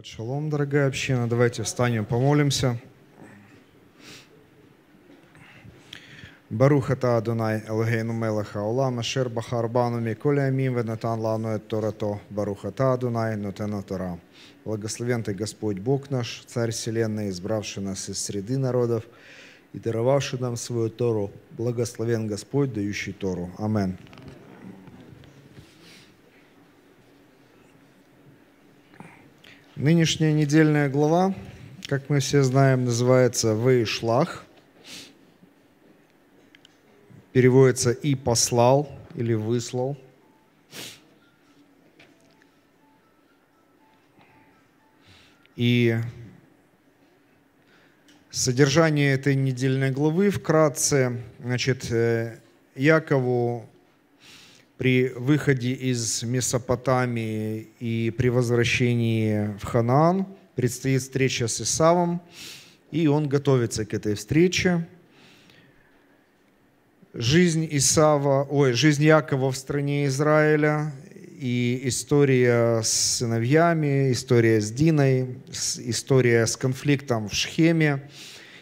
Шаббат шалом, дорогая община. Давайте встанем, помолимся. Баруха та Адонай Элгейну Мелаха Олам Ашер Бахарбану Миколя Амин Венатан Лану Эт Торато Баруха та Адонай Нутена Тора. Благословен ты Господь Бог наш, Царь Вселенной, избравший нас из среды народов и даровавший нам свою Тору. Благословен Господь, дающий Тору. Аминь. Нынешняя недельная глава, как мы все знаем, называется вышлах, Переводится «и послал» или «выслал». И содержание этой недельной главы вкратце, значит, э, Якову при выходе из Месопотамии и при возвращении в Ханаан предстоит встреча с Исавом, и он готовится к этой встрече. Жизнь Исава, ой, жизнь Якова в стране Израиля и история с сыновьями, история с Диной, история с конфликтом в Шхеме.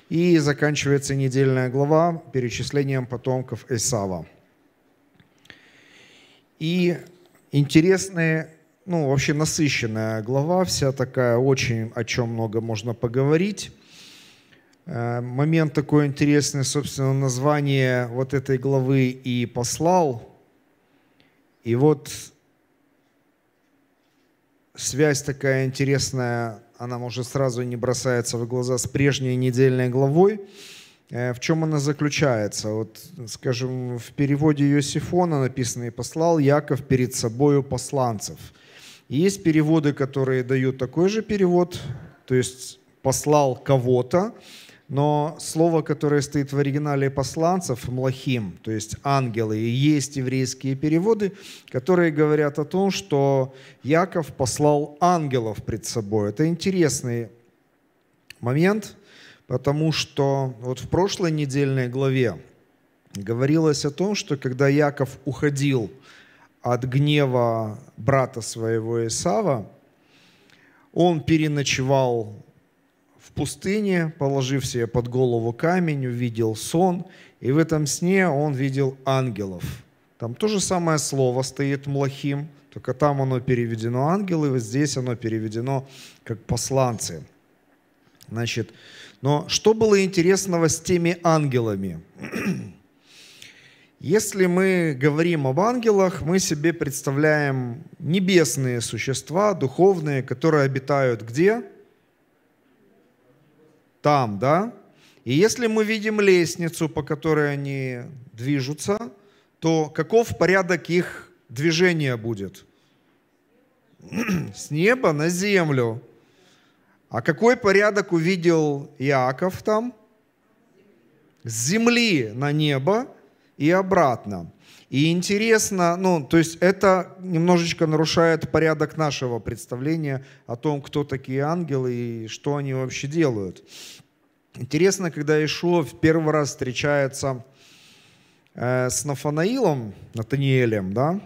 И заканчивается недельная глава перечислением потомков Исава. И интересная, ну, вообще насыщенная глава, вся такая, очень о чем много можно поговорить. Э, момент такой интересный, собственно, название вот этой главы «И послал». И вот связь такая интересная, она, может, сразу не бросается в глаза с прежней недельной главой – Э, в чем она заключается? Вот, скажем, в переводе Иосифона написано «И послал Яков перед собою посланцев». есть переводы, которые дают такой же перевод, то есть «послал кого-то», но слово, которое стоит в оригинале посланцев, «млахим», то есть «ангелы», и есть еврейские переводы, которые говорят о том, что Яков послал ангелов пред собой. Это интересный момент – потому что вот в прошлой недельной главе говорилось о том, что когда Яков уходил от гнева брата своего Исава, он переночевал в пустыне, положив себе под голову камень, увидел сон, и в этом сне он видел ангелов. Там то же самое слово стоит «млахим», только там оно переведено «ангелы», вот здесь оно переведено как «посланцы». Значит, но что было интересного с теми ангелами? Если мы говорим об ангелах, мы себе представляем небесные существа, духовные, которые обитают где? Там, да? И если мы видим лестницу, по которой они движутся, то каков порядок их движения будет? С неба на землю. А какой порядок увидел Иаков там? С земли на небо и обратно. И интересно, ну, то есть это немножечко нарушает порядок нашего представления о том, кто такие ангелы и что они вообще делают. Интересно, когда Ишуа в первый раз встречается э, с Нафанаилом, Натаниэлем, да,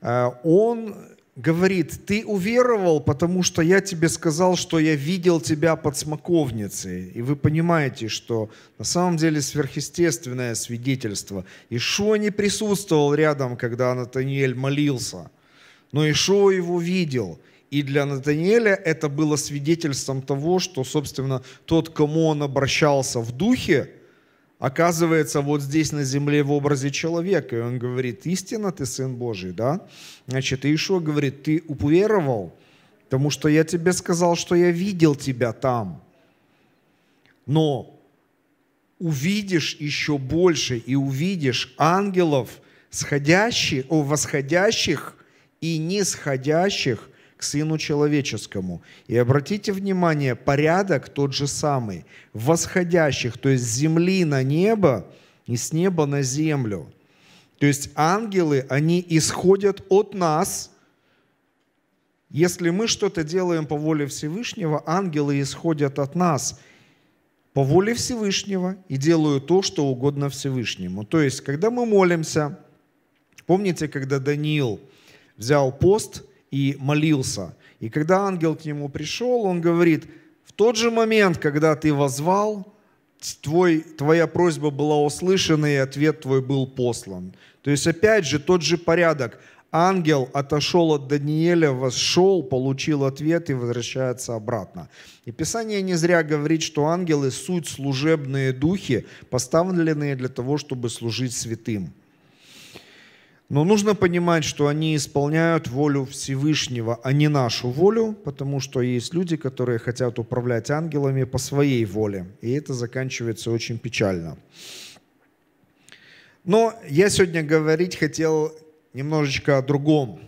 э, он говорит, ты уверовал, потому что я тебе сказал, что я видел тебя под смоковницей. И вы понимаете, что на самом деле сверхъестественное свидетельство. Ишуа не присутствовал рядом, когда Натаниэль молился, но Ишуа его видел. И для Натаниэля это было свидетельством того, что, собственно, тот, к кому он обращался в духе, оказывается вот здесь на земле в образе человека. И он говорит, истинно ты Сын Божий, да? Значит, Иешуа говорит, ты уверовал, потому что я тебе сказал, что я видел тебя там. Но увидишь еще больше и увидишь ангелов, сходящих, о, восходящих и нисходящих к Сыну Человеческому. И обратите внимание, порядок тот же самый. Восходящих, то есть с земли на небо и с неба на землю. То есть ангелы, они исходят от нас. Если мы что-то делаем по воле Всевышнего, ангелы исходят от нас – по воле Всевышнего и делают то, что угодно Всевышнему. То есть, когда мы молимся, помните, когда Даниил взял пост и молился. И когда ангел к нему пришел, он говорит, в тот же момент, когда ты возвал, твой, твоя просьба была услышана, и ответ твой был послан. То есть, опять же, тот же порядок. Ангел отошел от Даниэля, вошел, получил ответ и возвращается обратно. И Писание не зря говорит, что ангелы – суть служебные духи, поставленные для того, чтобы служить святым. Но нужно понимать, что они исполняют волю Всевышнего, а не нашу волю, потому что есть люди, которые хотят управлять ангелами по своей воле. И это заканчивается очень печально. Но я сегодня говорить хотел немножечко о другом.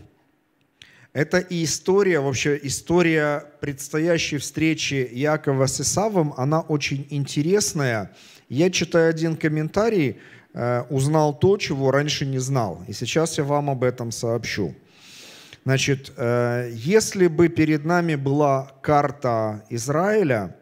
Это и история, вообще история предстоящей встречи Якова с Исавом, она очень интересная. Я читаю один комментарий, Э, узнал то, чего раньше не знал. И сейчас я вам об этом сообщу. Значит, э, если бы перед нами была карта Израиля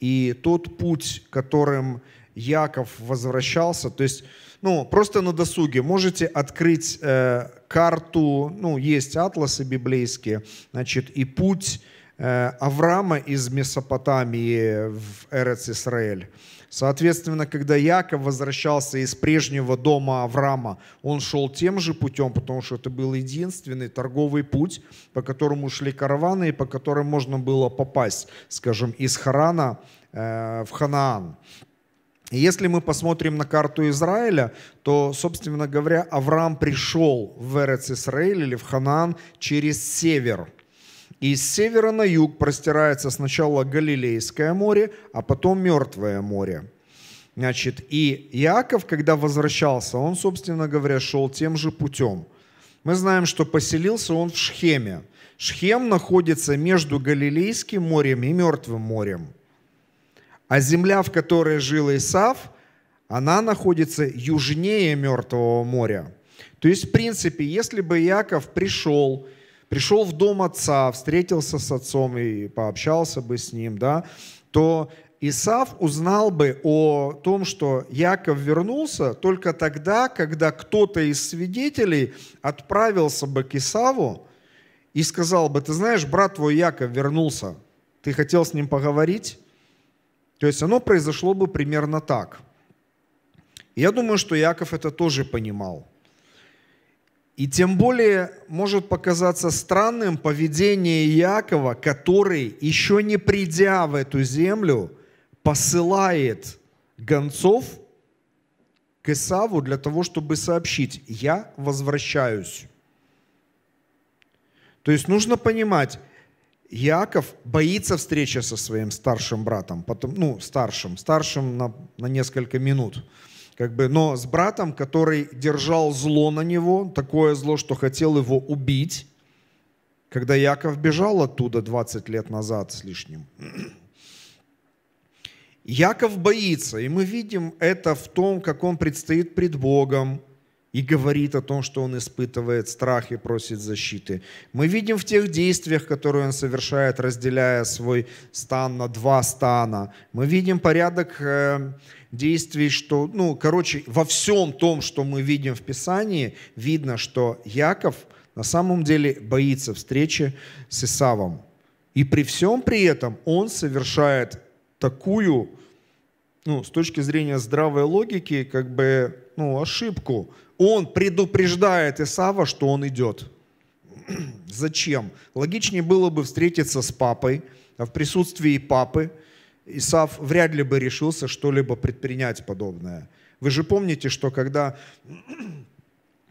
и тот путь, которым Яков возвращался, то есть, ну, просто на досуге можете открыть э, карту, ну, есть атласы библейские, значит, и путь Авраама из Месопотамии в Эрец-Исраэль. Соответственно, когда Яков возвращался из прежнего дома Авраама, он шел тем же путем, потому что это был единственный торговый путь, по которому шли караваны и по которому можно было попасть, скажем, из Харана э, в Ханаан. если мы посмотрим на карту Израиля, то, собственно говоря, Авраам пришел в Эрец Исраиль или в Ханаан через север – и с севера на юг простирается сначала Галилейское море, а потом Мертвое море. Значит, и Иаков, когда возвращался, он, собственно говоря, шел тем же путем. Мы знаем, что поселился он в Шхеме. Шхем находится между Галилейским морем и Мертвым морем. А земля, в которой жил Исав, она находится южнее Мертвого моря. То есть, в принципе, если бы Иаков пришел пришел в дом отца, встретился с отцом и пообщался бы с ним, да, то Исав узнал бы о том, что Яков вернулся только тогда, когда кто-то из свидетелей отправился бы к Исаву и сказал бы, ты знаешь, брат твой Яков вернулся, ты хотел с ним поговорить? То есть оно произошло бы примерно так. Я думаю, что Яков это тоже понимал – и тем более может показаться странным поведение Иакова, который, еще не придя в эту землю, посылает гонцов к Исаву для того, чтобы сообщить, я возвращаюсь. То есть нужно понимать, Иаков боится встречи со своим старшим братом, потом, ну, старшим, старшим на, на несколько минут. Как бы, но с братом, который держал зло на него, такое зло, что хотел его убить, когда Яков бежал оттуда 20 лет назад с лишним. Яков боится, и мы видим это в том, как он предстоит пред Богом, и говорит о том, что он испытывает страх и просит защиты. Мы видим в тех действиях, которые он совершает, разделяя свой стан на два стана. Мы видим порядок э, действий, что, ну, короче, во всем том, что мы видим в Писании, видно, что Яков на самом деле боится встречи с Исавом. И при всем при этом он совершает такую, ну, с точки зрения здравой логики, как бы ну, ошибку. Он предупреждает Исава, что он идет. Зачем? Логичнее было бы встретиться с папой, а в присутствии папы Исав вряд ли бы решился что-либо предпринять подобное. Вы же помните, что когда,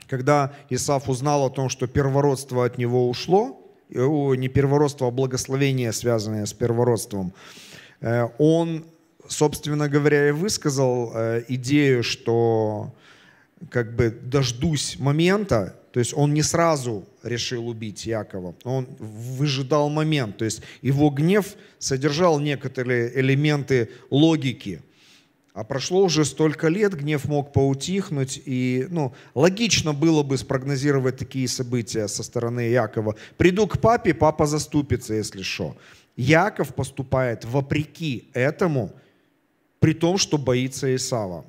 когда Исав узнал о том, что первородство от него ушло, э, не первородство, а благословение, связанное с первородством, э, он собственно говоря, и высказал э, идею, что как бы дождусь момента, то есть он не сразу решил убить Якова, он выжидал момент, то есть его гнев содержал некоторые элементы логики. А прошло уже столько лет, гнев мог поутихнуть, и ну, логично было бы спрогнозировать такие события со стороны Якова. Приду к папе, папа заступится, если что. Яков поступает вопреки этому – при том, что боится Исава.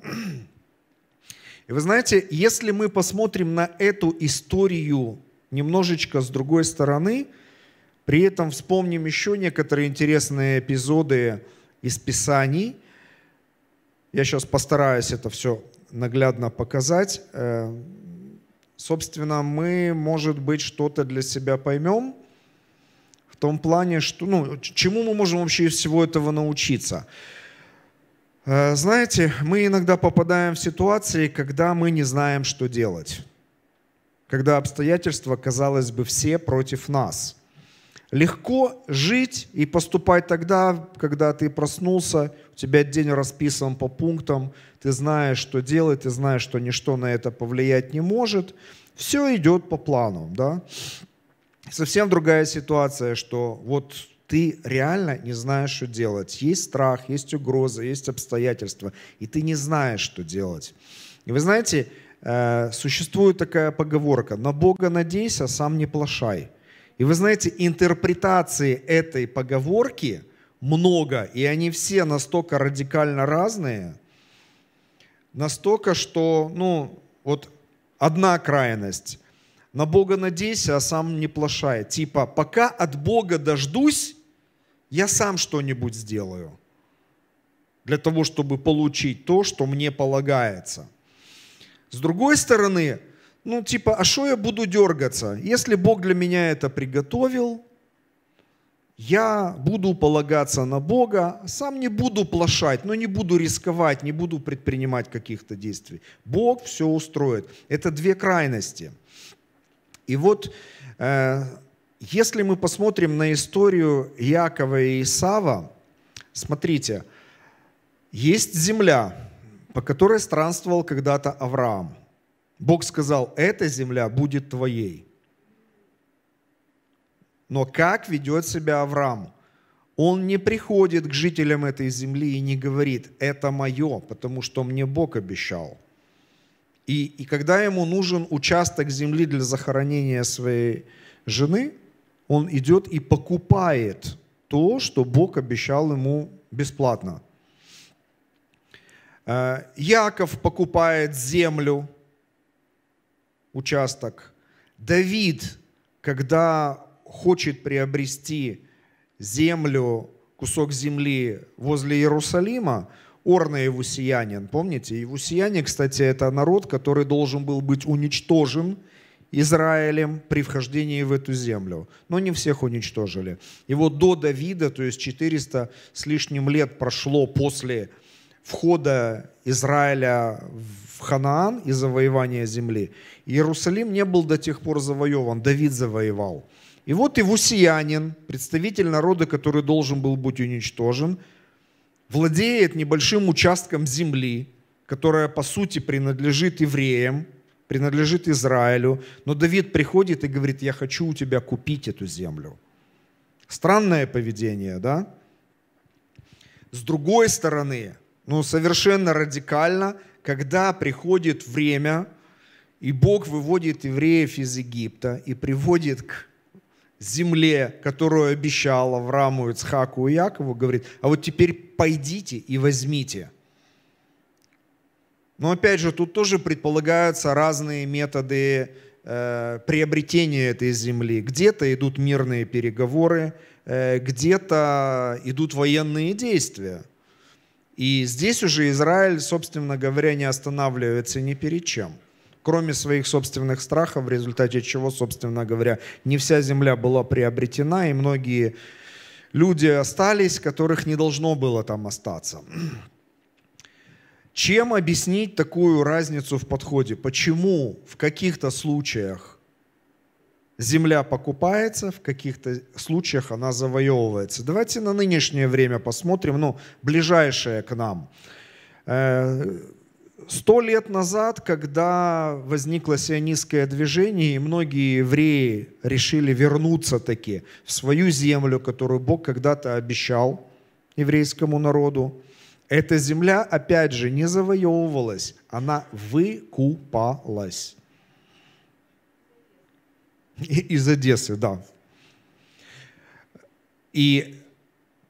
И вы знаете, если мы посмотрим на эту историю немножечко с другой стороны, при этом вспомним еще некоторые интересные эпизоды из Писаний. Я сейчас постараюсь это все наглядно показать. Э, собственно, мы, может быть, что-то для себя поймем в том плане, что, ну, чему мы можем вообще из всего этого научиться. Э, знаете, мы иногда попадаем в ситуации, когда мы не знаем, что делать. Когда обстоятельства, казалось бы, все против нас. Легко жить и поступать тогда, когда ты проснулся, у тебя день расписан по пунктам, ты знаешь, что делать, ты знаешь, что ничто на это повлиять не может. Все идет по плану, да? Совсем другая ситуация, что вот ты реально не знаешь, что делать. Есть страх, есть угроза, есть обстоятельства, и ты не знаешь, что делать. И вы знаете, э, существует такая поговорка «на Бога надейся, сам не плашай». И вы знаете, интерпретации этой поговорки много, и они все настолько радикально разные, настолько, что, ну, вот одна крайность – на Бога надейся, а сам не плашай. Типа, пока от Бога дождусь, я сам что-нибудь сделаю для того, чтобы получить то, что мне полагается. С другой стороны, ну типа, а что я буду дергаться? Если Бог для меня это приготовил, я буду полагаться на Бога, сам не буду плашать, но не буду рисковать, не буду предпринимать каких-то действий. Бог все устроит. Это две крайности. И вот э, если мы посмотрим на историю Якова и Исава, смотрите, есть земля, по которой странствовал когда-то Авраам. Бог сказал, эта земля будет твоей. Но как ведет себя Авраам? Он не приходит к жителям этой земли и не говорит, это мое, потому что мне Бог обещал. И, и когда ему нужен участок земли для захоронения своей жены – он идет и покупает то, что Бог обещал ему бесплатно. Э, Яков покупает землю, участок. Давид, когда хочет приобрести землю, кусок земли возле Иерусалима, Орна Евусиянин, помните? Евусияне, кстати, это народ, который должен был быть уничтожен – Израилем при вхождении в эту землю. Но не всех уничтожили. И вот до Давида, то есть 400 с лишним лет прошло после входа Израиля в Ханаан и завоевания земли, Иерусалим не был до тех пор завоеван, Давид завоевал. И вот Ивусиянин, представитель народа, который должен был быть уничтожен, владеет небольшим участком земли, которая по сути принадлежит евреям – принадлежит Израилю. Но Давид приходит и говорит, я хочу у тебя купить эту землю. Странное поведение, да? С другой стороны, но ну, совершенно радикально, когда приходит время, и Бог выводит евреев из Египта и приводит к земле, которую обещал Аврааму, Ицхаку и Якову, говорит, а вот теперь пойдите и возьмите – но опять же, тут тоже предполагаются разные методы э, приобретения этой земли. Где-то идут мирные переговоры, э, где-то идут военные действия. И здесь уже Израиль, собственно говоря, не останавливается ни перед чем кроме своих собственных страхов, в результате чего, собственно говоря, не вся земля была приобретена, и многие люди остались, которых не должно было там остаться. Чем объяснить такую разницу в подходе? Почему в каких-то случаях земля покупается, в каких-то случаях она завоевывается? Давайте на нынешнее время посмотрим, ну, ближайшее к нам. Э, сто лет назад, когда возникло сионистское движение, и многие евреи решили вернуться таки в свою землю, которую Бог когда-то обещал еврейскому народу, эта земля, опять же, не завоевывалась, она выкупалась. Из Одессы, да. И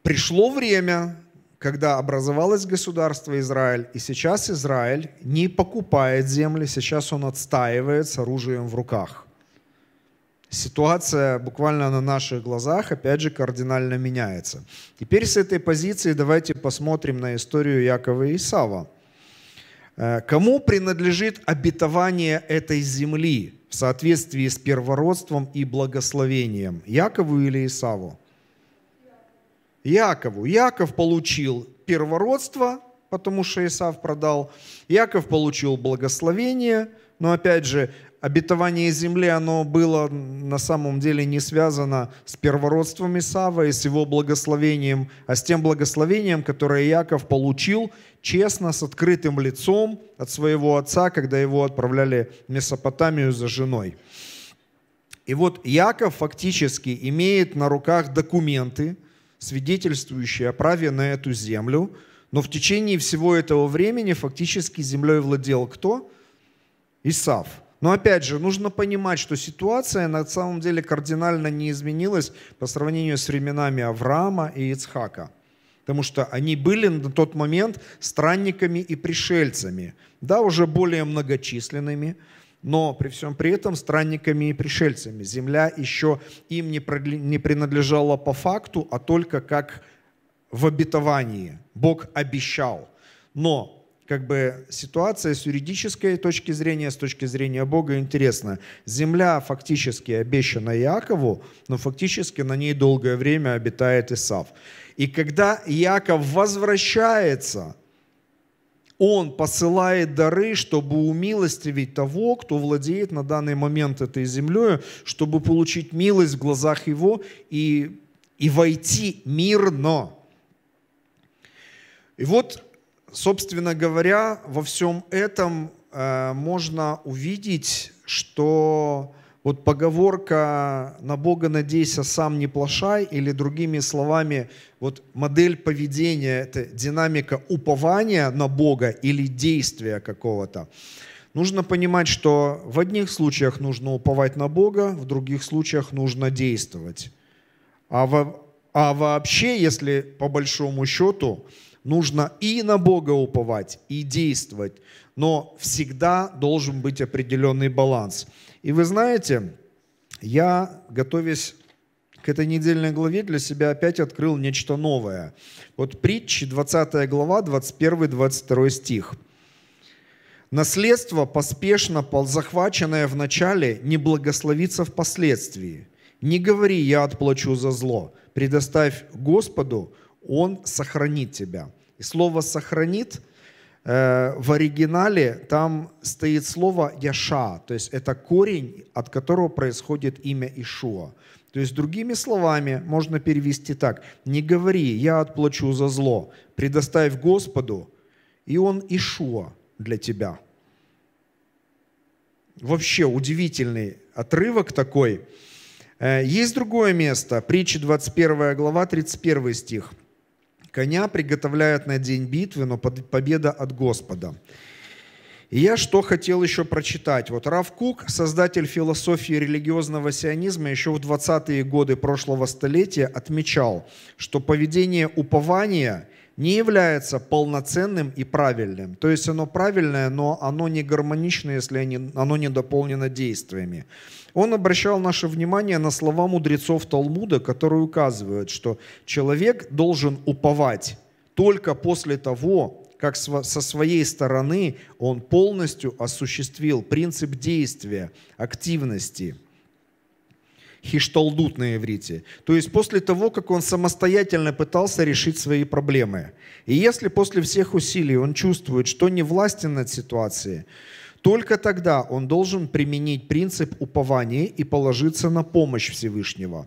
пришло время, когда образовалось государство Израиль, и сейчас Израиль не покупает земли, сейчас он отстаивает с оружием в руках ситуация буквально на наших глазах, опять же, кардинально меняется. Теперь с этой позиции давайте посмотрим на историю Якова и Исава. Э, кому принадлежит обетование этой земли в соответствии с первородством и благословением? Якову или Исаву? Якову. Яков получил первородство, потому что Исав продал. Яков получил благословение, но опять же, обетование земли, оно было на самом деле не связано с первородством Исава и с его благословением, а с тем благословением, которое Яков получил честно, с открытым лицом от своего отца, когда его отправляли в Месопотамию за женой. И вот Яков фактически имеет на руках документы, свидетельствующие о праве на эту землю, но в течение всего этого времени фактически землей владел кто? Исав – но опять же, нужно понимать, что ситуация на самом деле кардинально не изменилась по сравнению с временами Авраама и Ицхака. Потому что они были на тот момент странниками и пришельцами. Да, уже более многочисленными, но при всем при этом странниками и пришельцами. Земля еще им не принадлежала по факту, а только как в обетовании. Бог обещал. Но как бы ситуация с юридической точки зрения, с точки зрения Бога интересна. Земля фактически обещана Иакову, но фактически на ней долгое время обитает Исав. И когда Иаков возвращается, он посылает дары, чтобы умилостивить того, кто владеет на данный момент этой землей, чтобы получить милость в глазах его и, и войти мирно. И вот собственно говоря, во всем этом э, можно увидеть, что вот поговорка «на Бога надейся, сам не плашай» или другими словами, вот модель поведения – это динамика упования на Бога или действия какого-то. Нужно понимать, что в одних случаях нужно уповать на Бога, в других случаях нужно действовать. А, во, а вообще, если по большому счету, Нужно и на Бога уповать, и действовать. Но всегда должен быть определенный баланс. И вы знаете, я, готовясь к этой недельной главе, для себя опять открыл нечто новое. Вот притчи, 20 глава, 21-22 стих. «Наследство, поспешно захваченное в начале, не благословится впоследствии. Не говори, я отплачу за зло. Предоставь Господу, Он сохранит тебя». И слово «сохранит» э, в оригинале там стоит слово «яша», то есть это корень, от которого происходит имя Ишуа. То есть, другими словами, можно перевести так. «Не говори, я отплачу за зло, предоставь Господу, и Он Ишуа для тебя». Вообще удивительный отрывок такой. Э, есть другое место, притча 21 глава, 31 стих. Коня приготовляют на день битвы, но победа от Господа. И я что хотел еще прочитать. Вот Рав Кук, создатель философии религиозного сионизма, еще в 20-е годы прошлого столетия отмечал, что поведение упования – не является полноценным и правильным. То есть оно правильное, но оно не гармонично, если оно не дополнено действиями. Он обращал наше внимание на слова мудрецов Талмуда, которые указывают, что человек должен уповать только после того, как со своей стороны он полностью осуществил принцип действия, активности – хишталдут на иврите. То есть после того, как он самостоятельно пытался решить свои проблемы. И если после всех усилий он чувствует, что не властен над ситуацией, только тогда он должен применить принцип упования и положиться на помощь Всевышнего.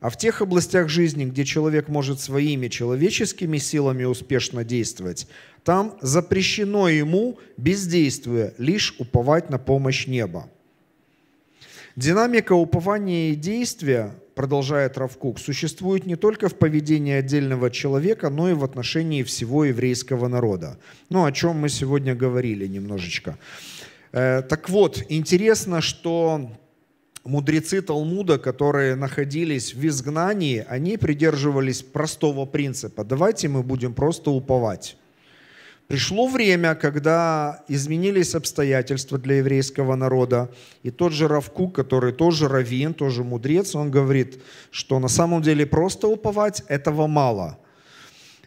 А в тех областях жизни, где человек может своими человеческими силами успешно действовать, там запрещено ему бездействуя лишь уповать на помощь неба. Динамика упования и действия, продолжает Равкук, существует не только в поведении отдельного человека, но и в отношении всего еврейского народа. Ну, о чем мы сегодня говорили немножечко. Э, так вот, интересно, что мудрецы Талмуда, которые находились в изгнании, они придерживались простого принципа. Давайте мы будем просто уповать. Пришло время, когда изменились обстоятельства для еврейского народа. И тот же Равку, который тоже раввин, тоже мудрец, он говорит, что на самом деле просто уповать этого мало.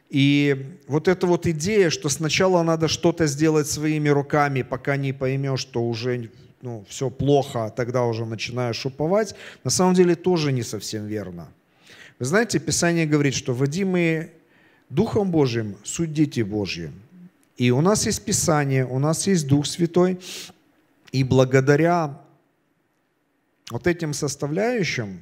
И вот эта вот идея, что сначала надо что-то сделать своими руками, пока не поймешь, что уже ну, все плохо, а тогда уже начинаешь уповать, на самом деле тоже не совсем верно. Вы знаете, Писание говорит, что «Водимые Духом Божьим судите Божьим». И у нас есть Писание, у нас есть Дух Святой, и благодаря вот этим составляющим,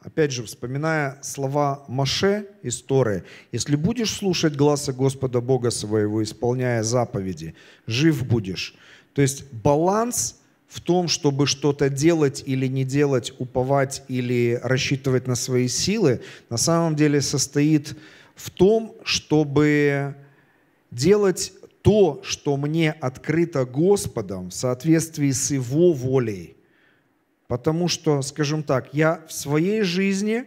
опять же, вспоминая слова Маше из Торы, «Если будешь слушать глаза Господа Бога своего, исполняя заповеди, жив будешь». То есть баланс в том, чтобы что-то делать или не делать, уповать или рассчитывать на свои силы, на самом деле состоит в том, чтобы делать то, что мне открыто Господом в соответствии с Его волей. Потому что, скажем так, я в своей жизни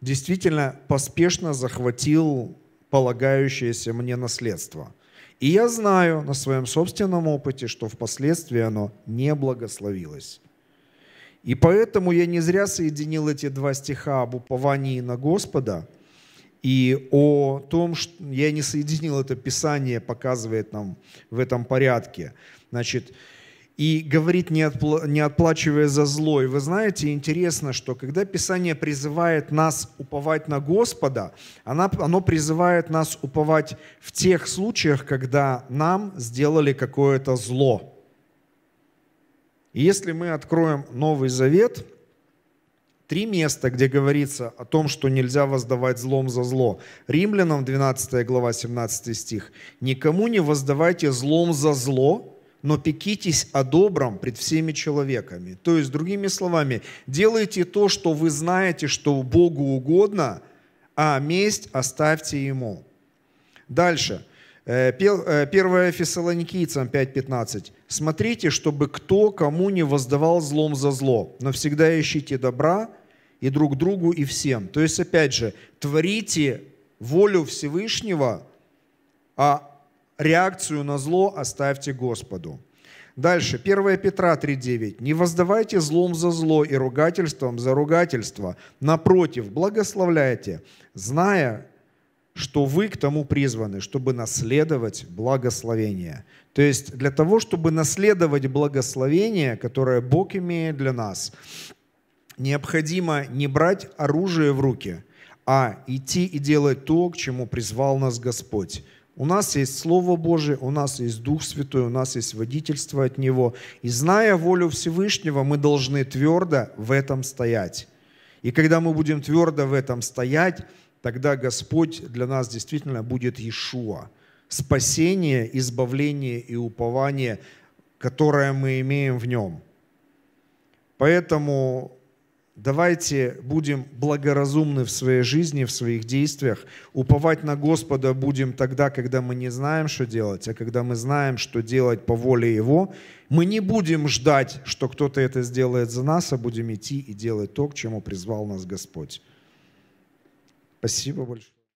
действительно поспешно захватил полагающееся мне наследство. И я знаю на своем собственном опыте, что впоследствии оно не благословилось. И поэтому я не зря соединил эти два стиха об уповании на Господа – и о том, что я не соединил это Писание, показывает нам в этом порядке. Значит, и говорит, не, отпла, не отплачивая за зло. И вы знаете, интересно, что когда Писание призывает нас уповать на Господа, оно, оно призывает нас уповать в тех случаях, когда нам сделали какое-то зло. И если мы откроем Новый Завет, три места, где говорится о том, что нельзя воздавать злом за зло. Римлянам 12 глава 17 стих. «Никому не воздавайте злом за зло, но пекитесь о добром пред всеми человеками». То есть, другими словами, делайте то, что вы знаете, что Богу угодно, а месть оставьте Ему. Дальше. 1 э, э, Фессалоникийцам 5.15. «Смотрите, чтобы кто кому не воздавал злом за зло, но всегда ищите добра, и друг другу, и всем. То есть, опять же, творите волю Всевышнего, а реакцию на зло оставьте Господу. Дальше, 1 Петра 3.9. «Не воздавайте злом за зло и ругательством за ругательство. Напротив, благословляйте, зная, что вы к тому призваны, чтобы наследовать благословение». То есть для того, чтобы наследовать благословение, которое Бог имеет для нас – необходимо не брать оружие в руки, а идти и делать то, к чему призвал нас Господь. У нас есть Слово Божие, у нас есть Дух Святой, у нас есть водительство от Него. И зная волю Всевышнего, мы должны твердо в этом стоять. И когда мы будем твердо в этом стоять, тогда Господь для нас действительно будет Иешуа. Спасение, избавление и упование, которое мы имеем в Нем. Поэтому Давайте будем благоразумны в своей жизни, в своих действиях. Уповать на Господа будем тогда, когда мы не знаем, что делать, а когда мы знаем, что делать по воле Его. Мы не будем ждать, что кто-то это сделает за нас, а будем идти и делать то, к чему призвал нас Господь. Спасибо большое.